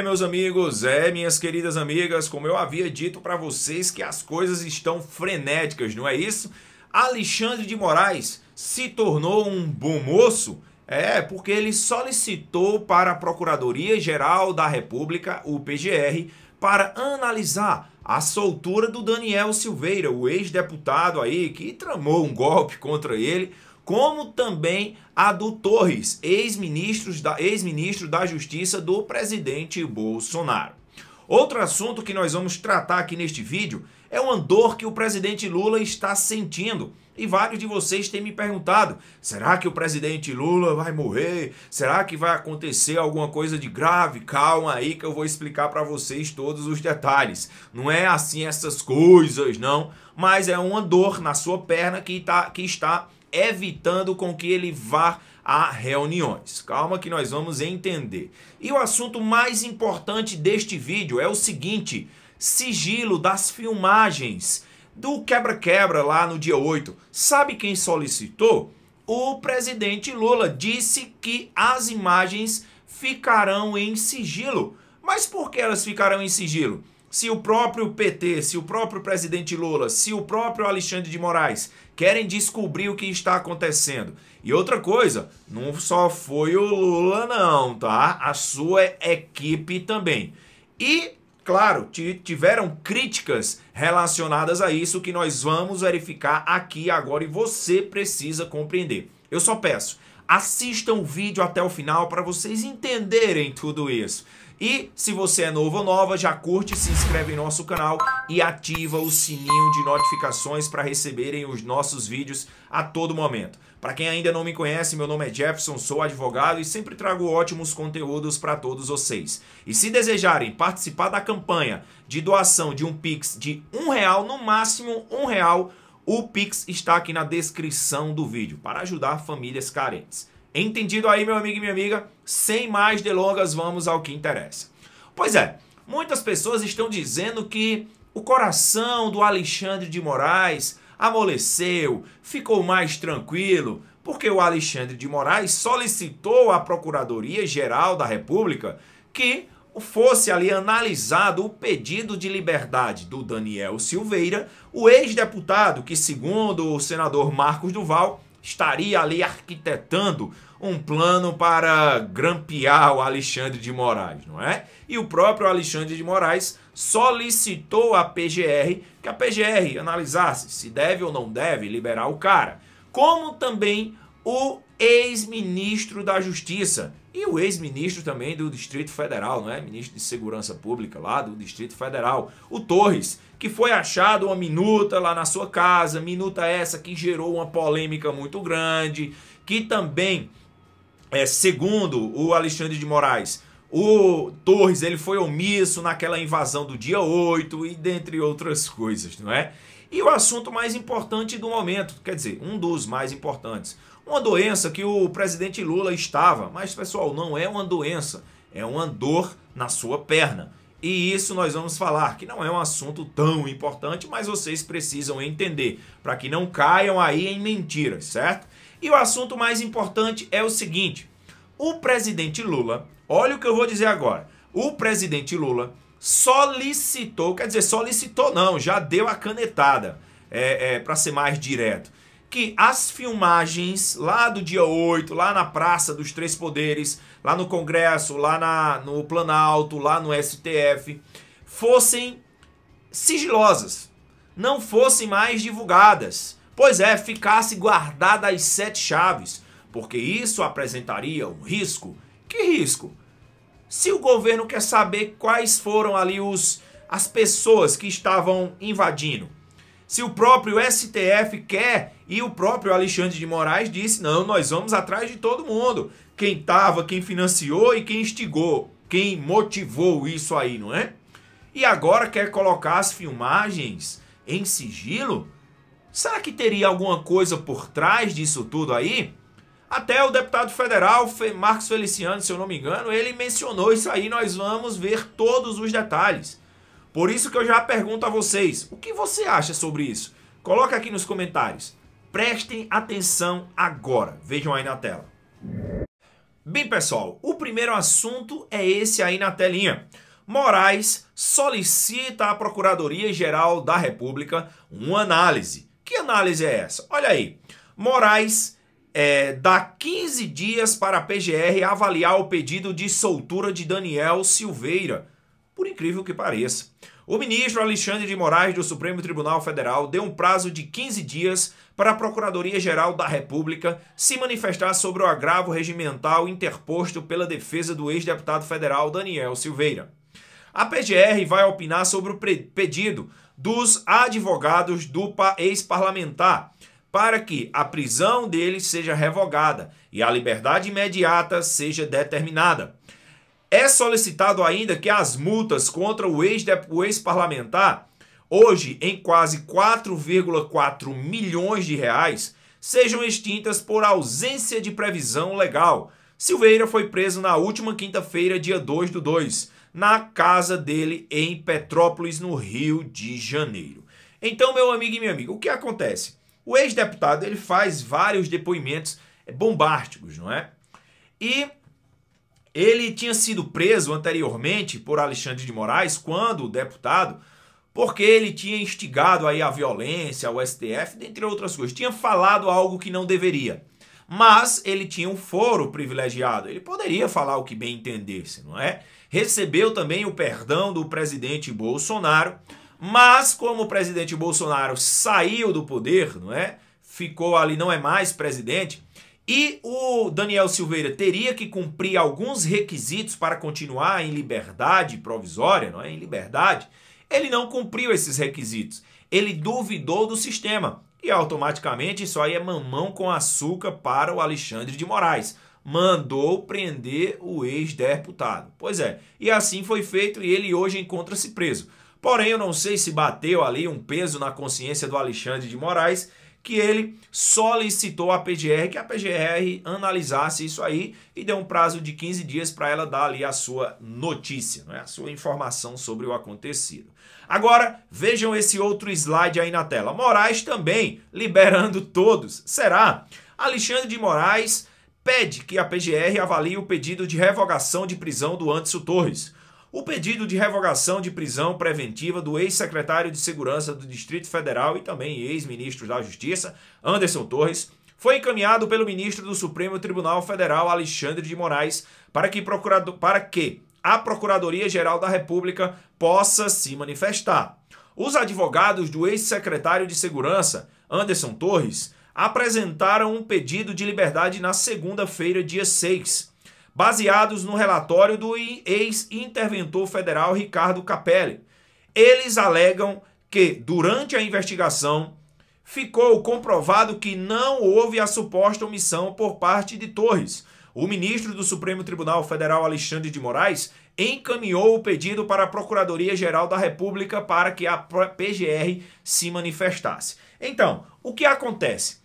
É, meus amigos, é, minhas queridas amigas, como eu havia dito para vocês que as coisas estão frenéticas, não é isso? Alexandre de Moraes se tornou um bom moço? É, porque ele solicitou para a Procuradoria-Geral da República, o PGR, para analisar a soltura do Daniel Silveira, o ex-deputado aí que tramou um golpe contra ele como também a do Torres, ex-ministro da, ex da Justiça do presidente Bolsonaro. Outro assunto que nós vamos tratar aqui neste vídeo é uma dor que o presidente Lula está sentindo. E vários de vocês têm me perguntado: será que o presidente Lula vai morrer? Será que vai acontecer alguma coisa de grave? Calma aí que eu vou explicar para vocês todos os detalhes. Não é assim essas coisas, não, mas é uma dor na sua perna que, tá, que está evitando com que ele vá a reuniões. Calma que nós vamos entender. E o assunto mais importante deste vídeo é o seguinte: sigilo das filmagens do quebra-quebra lá no dia 8. Sabe quem solicitou? O presidente Lula disse que as imagens ficarão em sigilo. Mas por que elas ficarão em sigilo? se o próprio PT, se o próprio presidente Lula, se o próprio Alexandre de Moraes querem descobrir o que está acontecendo. E outra coisa, não só foi o Lula não, tá? A sua equipe também. E claro, tiveram críticas relacionadas a isso que nós vamos verificar aqui agora e você precisa compreender. Eu só peço, assistam o vídeo até o final para vocês entenderem tudo isso. E se você é novo ou nova, já curte, se inscreve em nosso canal e ativa o sininho de notificações para receberem os nossos vídeos a todo momento. Para quem ainda não me conhece, meu nome é Jefferson, sou advogado e sempre trago ótimos conteúdos para todos vocês. E se desejarem participar da campanha de doação de um Pix de um real, no máximo um real, o Pix está aqui na descrição do vídeo para ajudar famílias carentes. Entendido aí, meu amigo e minha amiga? Sem mais delongas, vamos ao que interessa. Pois é, muitas pessoas estão dizendo que o coração do Alexandre de Moraes amoleceu, ficou mais tranquilo, porque o Alexandre de Moraes solicitou à Procuradoria-Geral da República que fosse ali analisado o pedido de liberdade do Daniel Silveira, o ex-deputado que, segundo o senador Marcos Duval, estaria ali arquitetando um plano para grampear o Alexandre de Moraes, não é? E o próprio Alexandre de Moraes solicitou à PGR que a PGR analisasse se deve ou não deve liberar o cara, como também o ex-ministro da Justiça, e o ex-ministro também do Distrito Federal, não é? Ministro de Segurança Pública lá do Distrito Federal, o Torres, que foi achado uma minuta lá na sua casa, minuta essa que gerou uma polêmica muito grande, que também, é, segundo o Alexandre de Moraes, o Torres ele foi omisso naquela invasão do dia 8 e dentre outras coisas, não é? E o assunto mais importante do momento, quer dizer, um dos mais importantes, uma doença que o presidente Lula estava, mas pessoal, não é uma doença, é uma dor na sua perna. E isso nós vamos falar, que não é um assunto tão importante, mas vocês precisam entender, para que não caiam aí em mentiras, certo? E o assunto mais importante é o seguinte: o presidente Lula, olha o que eu vou dizer agora. O presidente Lula solicitou, quer dizer, solicitou não, já deu a canetada, é, é para ser mais direto que as filmagens lá do dia 8, lá na Praça dos Três Poderes, lá no Congresso, lá na, no Planalto, lá no STF, fossem sigilosas, não fossem mais divulgadas. Pois é, ficasse guardada as sete chaves, porque isso apresentaria um risco. Que risco? Se o governo quer saber quais foram ali os, as pessoas que estavam invadindo, se o próprio STF quer e o próprio Alexandre de Moraes disse: não, nós vamos atrás de todo mundo. Quem estava, quem financiou e quem instigou, quem motivou isso aí, não é? E agora quer colocar as filmagens em sigilo? Será que teria alguma coisa por trás disso tudo aí? Até o deputado federal Marcos Feliciano, se eu não me engano, ele mencionou isso aí. Nós vamos ver todos os detalhes. Por isso que eu já pergunto a vocês, o que você acha sobre isso? Coloca aqui nos comentários. Prestem atenção agora. Vejam aí na tela. Bem, pessoal, o primeiro assunto é esse aí na telinha. Moraes solicita à Procuradoria-Geral da República uma análise. Que análise é essa? Olha aí. Moraes é, dá 15 dias para a PGR avaliar o pedido de soltura de Daniel Silveira, incrível que pareça. O ministro Alexandre de Moraes do Supremo Tribunal Federal deu um prazo de 15 dias para a Procuradoria-Geral da República se manifestar sobre o agravo regimental interposto pela defesa do ex-deputado federal Daniel Silveira. A PGR vai opinar sobre o pedido dos advogados do ex-parlamentar para que a prisão dele seja revogada e a liberdade imediata seja determinada. É solicitado ainda que as multas contra o ex-parlamentar, hoje em quase 4,4 milhões de reais, sejam extintas por ausência de previsão legal. Silveira foi preso na última quinta-feira, dia 2 do 2, na casa dele em Petrópolis, no Rio de Janeiro. Então, meu amigo e minha amiga, o que acontece? O ex-deputado ele faz vários depoimentos é bombásticos, não é? E ele tinha sido preso anteriormente por Alexandre de Moraes, quando deputado, porque ele tinha instigado aí a violência, ao STF, dentre outras coisas. Tinha falado algo que não deveria. Mas ele tinha um foro privilegiado. Ele poderia falar o que bem entendesse, não é? Recebeu também o perdão do presidente Bolsonaro, mas como o presidente Bolsonaro saiu do poder, não é? Ficou ali, não é mais presidente, e o Daniel Silveira teria que cumprir alguns requisitos para continuar em liberdade provisória, não é? Em liberdade. Ele não cumpriu esses requisitos. Ele duvidou do sistema. E automaticamente isso aí é mamão com açúcar para o Alexandre de Moraes. Mandou prender o ex-deputado. Pois é. E assim foi feito e ele hoje encontra-se preso. Porém, eu não sei se bateu ali um peso na consciência do Alexandre de Moraes que ele solicitou à PGR que a PGR analisasse isso aí e deu um prazo de 15 dias para ela dar ali a sua notícia, né? a sua informação sobre o acontecido. Agora, vejam esse outro slide aí na tela. Moraes também liberando todos. Será? Alexandre de Moraes pede que a PGR avalie o pedido de revogação de prisão do Antônio Torres o pedido de revogação de prisão preventiva do ex-secretário de Segurança do Distrito Federal e também ex-ministro da Justiça, Anderson Torres, foi encaminhado pelo ministro do Supremo Tribunal Federal, Alexandre de Moraes, para que, para que a Procuradoria-Geral da República possa se manifestar. Os advogados do ex-secretário de Segurança, Anderson Torres, apresentaram um pedido de liberdade na segunda-feira, dia 6 baseados no relatório do ex-interventor federal Ricardo Capelli. Eles alegam que, durante a investigação, ficou comprovado que não houve a suposta omissão por parte de Torres. O ministro do Supremo Tribunal Federal, Alexandre de Moraes, encaminhou o pedido para a Procuradoria-Geral da República para que a PGR se manifestasse. Então, o que acontece?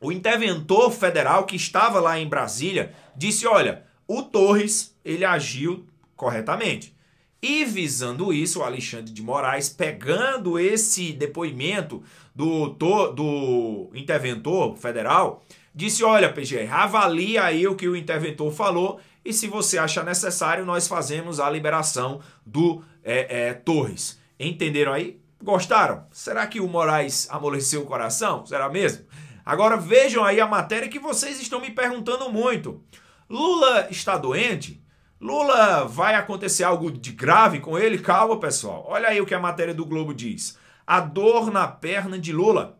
O interventor federal que estava lá em Brasília disse: olha, o Torres ele agiu corretamente. E visando isso, o Alexandre de Moraes, pegando esse depoimento do, do interventor federal, disse: Olha, PGR, avalia aí o que o interventor falou e se você achar necessário, nós fazemos a liberação do é, é, Torres. Entenderam aí? Gostaram? Será que o Moraes amoleceu o coração? Será mesmo? Agora vejam aí a matéria que vocês estão me perguntando muito. Lula está doente? Lula vai acontecer algo de grave com ele? Calma, pessoal. Olha aí o que a matéria do Globo diz. A dor na perna de Lula.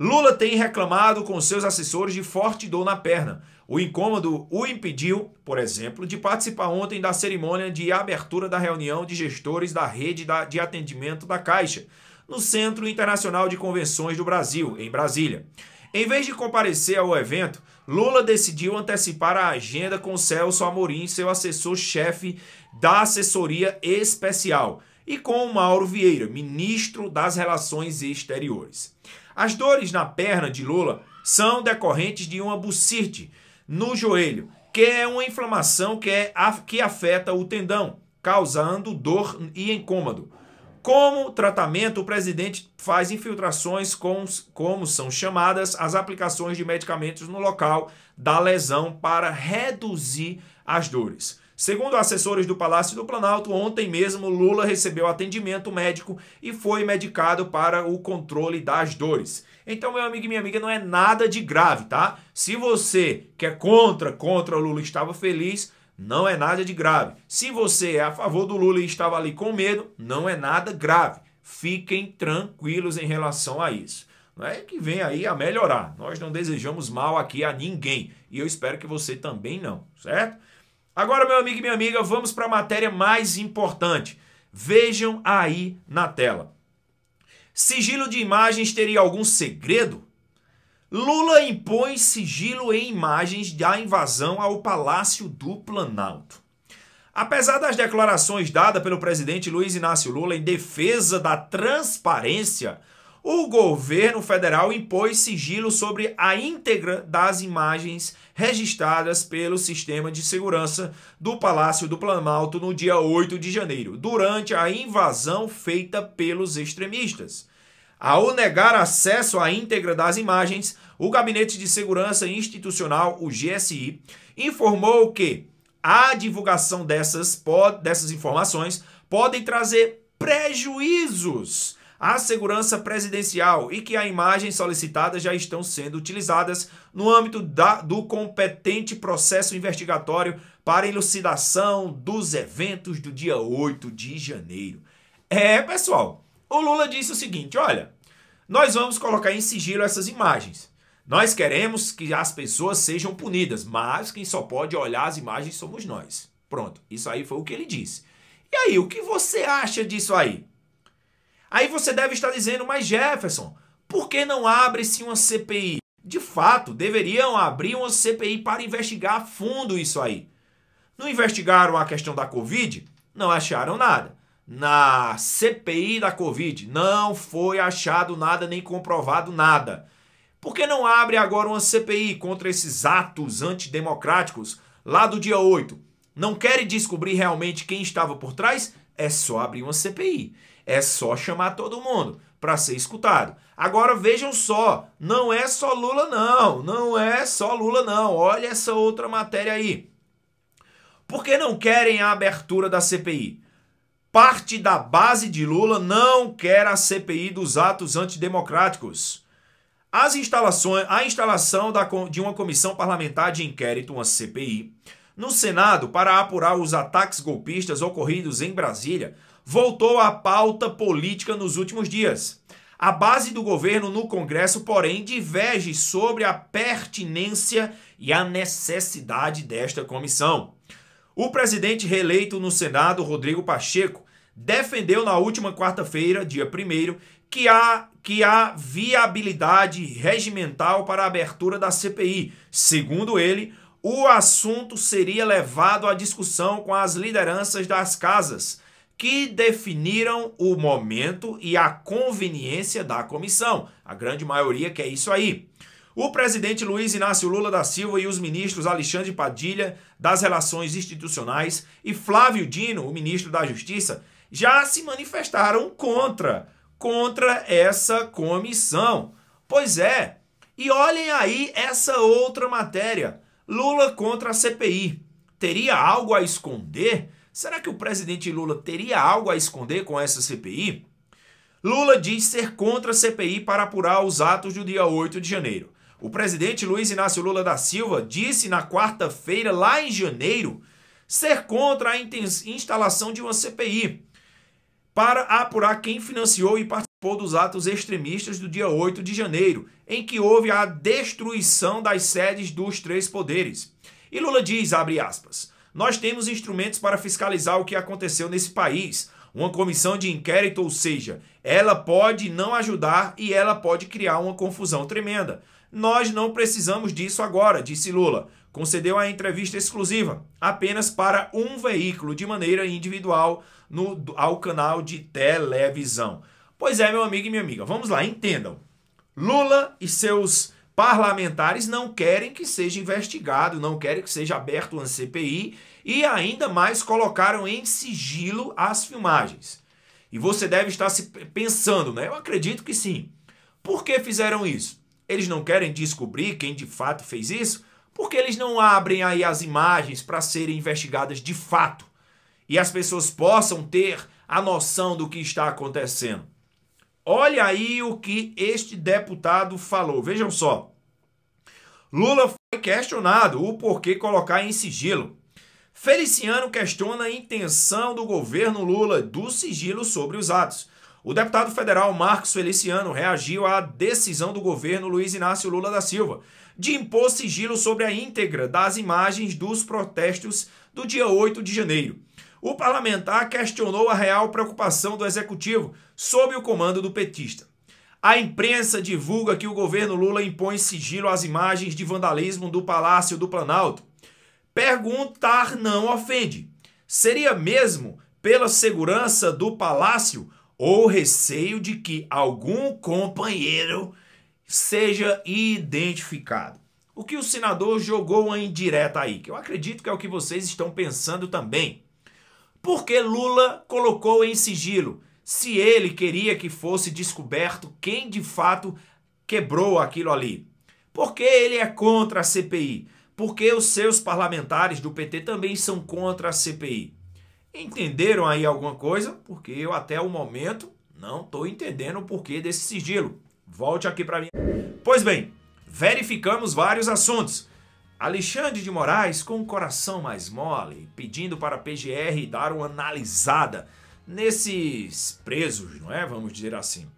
Lula tem reclamado com seus assessores de forte dor na perna. O incômodo o impediu, por exemplo, de participar ontem da cerimônia de abertura da reunião de gestores da rede de atendimento da Caixa, no Centro Internacional de Convenções do Brasil, em Brasília. Em vez de comparecer ao evento, Lula decidiu antecipar a agenda com Celso Amorim, seu assessor-chefe da assessoria especial, e com Mauro Vieira, ministro das Relações Exteriores. As dores na perna de Lula são decorrentes de uma bursite no joelho, que é uma inflamação que, é, que afeta o tendão, causando dor e incômodo. Como tratamento, o presidente faz infiltrações com, como são chamadas as aplicações de medicamentos no local da lesão para reduzir as dores. Segundo assessores do Palácio do Planalto, ontem mesmo Lula recebeu atendimento médico e foi medicado para o controle das dores. Então, meu amigo e minha amiga, não é nada de grave, tá? Se você que é contra, contra Lula estava feliz, não é nada de grave. Se você é a favor do Lula e estava ali com medo, não é nada grave. Fiquem tranquilos em relação a isso. Não é que vem aí a melhorar. Nós não desejamos mal aqui a ninguém. E eu espero que você também não, certo? Agora, meu amigo e minha amiga, vamos para a matéria mais importante. Vejam aí na tela. Sigilo de imagens teria algum segredo? Lula impõe sigilo em imagens da invasão ao Palácio do Planalto. Apesar das declarações dadas pelo presidente Luiz Inácio Lula em defesa da transparência, o governo federal impôs sigilo sobre a íntegra das imagens registradas pelo sistema de segurança do Palácio do Planalto no dia 8 de janeiro, durante a invasão feita pelos extremistas. Ao negar acesso à íntegra das imagens, o Gabinete de Segurança Institucional, o GSI, informou que a divulgação dessas, dessas informações podem trazer prejuízos à segurança presidencial e que as imagens solicitadas já estão sendo utilizadas no âmbito da, do competente processo investigatório para elucidação dos eventos do dia 8 de janeiro. É, pessoal, o Lula disse o seguinte: olha, nós vamos colocar em sigilo essas imagens. Nós queremos que as pessoas sejam punidas, mas quem só pode olhar as imagens somos nós. Pronto, isso aí foi o que ele disse. E aí, o que você acha disso aí? Aí você deve estar dizendo, mas Jefferson, por que não abre-se uma CPI? De fato, deveriam abrir uma CPI para investigar a fundo isso aí. Não investigaram a questão da Covid? Não acharam nada na CPI da Covid. Não foi achado nada nem comprovado nada. Por que não abre agora uma CPI contra esses atos antidemocráticos lá do dia 8? Não querem descobrir realmente quem estava por trás? É só abrir uma CPI. É só chamar todo mundo para ser escutado. Agora vejam só, não é só Lula não, não é só Lula não. Olha essa outra matéria aí. Por que não querem a abertura da CPI? Parte da base de Lula não quer a CPI dos atos antidemocráticos. As instalações, a instalação da, de uma comissão parlamentar de inquérito, uma CPI, no Senado para apurar os ataques golpistas ocorridos em Brasília, voltou à pauta política nos últimos dias. A base do governo no Congresso, porém, diverge sobre a pertinência e a necessidade desta comissão. O presidente reeleito no Senado, Rodrigo Pacheco, defendeu na última quarta-feira, dia 1 que há, que há viabilidade regimental para a abertura da CPI. Segundo ele, o assunto seria levado à discussão com as lideranças das casas, que definiram o momento e a conveniência da comissão. A grande maioria quer isso aí. O presidente Luiz Inácio Lula da Silva e os ministros Alexandre Padilha, das Relações Institucionais, e Flávio Dino, o ministro da Justiça, já se manifestaram contra, contra essa comissão. Pois é, e olhem aí essa outra matéria: Lula contra a CPI. Teria algo a esconder? Será que o presidente Lula teria algo a esconder com essa CPI? Lula diz ser contra a CPI para apurar os atos do dia 8 de janeiro. O presidente Luiz Inácio Lula da Silva disse na quarta-feira, lá em janeiro, ser contra a instalação de uma CPI para apurar quem financiou e participou dos atos extremistas do dia 8 de janeiro, em que houve a destruição das sedes dos três poderes. E Lula diz, abre aspas, nós temos instrumentos para fiscalizar o que aconteceu nesse país. Uma comissão de inquérito, ou seja, ela pode não ajudar e ela pode criar uma confusão tremenda. Nós não precisamos disso agora, disse Lula concedeu a entrevista exclusiva apenas para um veículo de maneira individual no, ao canal de televisão. Pois é, meu amigo e minha amiga, vamos lá, entendam. Lula e seus parlamentares não querem que seja investigado, não querem que seja aberto uma CPI e ainda mais colocaram em sigilo as filmagens. E você deve estar se pensando, né? Eu acredito que sim. Por que fizeram isso? Eles não querem descobrir quem de fato fez isso? Por que eles não abrem aí as imagens para serem investigadas de fato e as pessoas possam ter a noção do que está acontecendo? Olha aí o que este deputado falou. Vejam só. Lula foi questionado o porquê colocar em sigilo. Feliciano questiona a intenção do governo Lula do sigilo sobre os atos. O deputado federal Marcos Feliciano reagiu à decisão do governo Luiz Inácio Lula da Silva de impor sigilo sobre a íntegra das imagens dos protestos do dia 8 de janeiro. O parlamentar questionou a real preocupação do executivo sob o comando do petista. A imprensa divulga que o governo Lula impõe sigilo às imagens de vandalismo do Palácio do Planalto. Perguntar não ofende. Seria mesmo pela segurança do palácio ou receio de que algum companheiro seja identificado. O que o senador jogou em direta aí, que eu acredito que é o que vocês estão pensando também. Porque Lula colocou em sigilo se ele queria que fosse descoberto quem de fato quebrou aquilo ali. Porque ele é contra a CPI. Porque os seus parlamentares do PT também são contra a CPI. Entenderam aí alguma coisa? Porque eu até o momento não estou entendendo o porquê desse sigilo. Volte aqui para mim. Pois bem, verificamos vários assuntos. Alexandre de Moraes, com o coração mais mole, pedindo para a PGR dar uma analisada nesses presos, não é? Vamos dizer assim.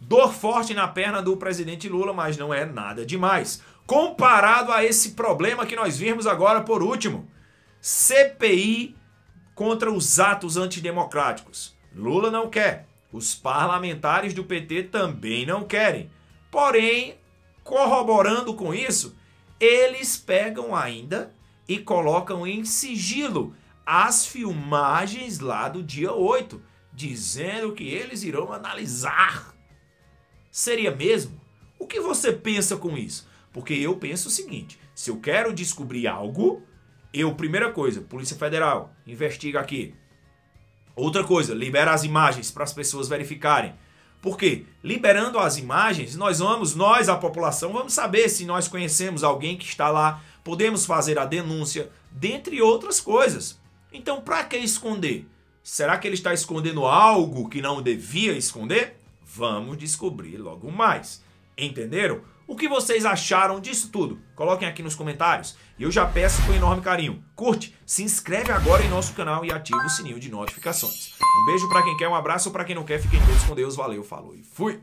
Dor forte na perna do presidente Lula, mas não é nada demais. Comparado a esse problema que nós vimos agora por último. CPI contra os atos antidemocráticos. Lula não quer. Os parlamentares do PT também não querem. Porém, corroborando com isso, eles pegam ainda e colocam em sigilo as filmagens lá do dia 8, dizendo que eles irão analisar. Seria mesmo? O que você pensa com isso? Porque eu penso o seguinte: se eu quero descobrir algo, eu, primeira coisa, Polícia Federal, investiga aqui. Outra coisa, libera as imagens para as pessoas verificarem. Por quê? Liberando as imagens, nós vamos, nós, a população, vamos saber se nós conhecemos alguém que está lá, podemos fazer a denúncia, dentre outras coisas. Então, para que esconder? Será que ele está escondendo algo que não devia esconder? Vamos descobrir logo mais. Entenderam? O que vocês acharam disso tudo? Coloquem aqui nos comentários. E eu já peço com enorme carinho. Curte, se inscreve agora em nosso canal e ativa o sininho de notificações. Um beijo para quem quer, um abraço para quem não quer. Fiquem todos com Deus. Valeu, falou e fui!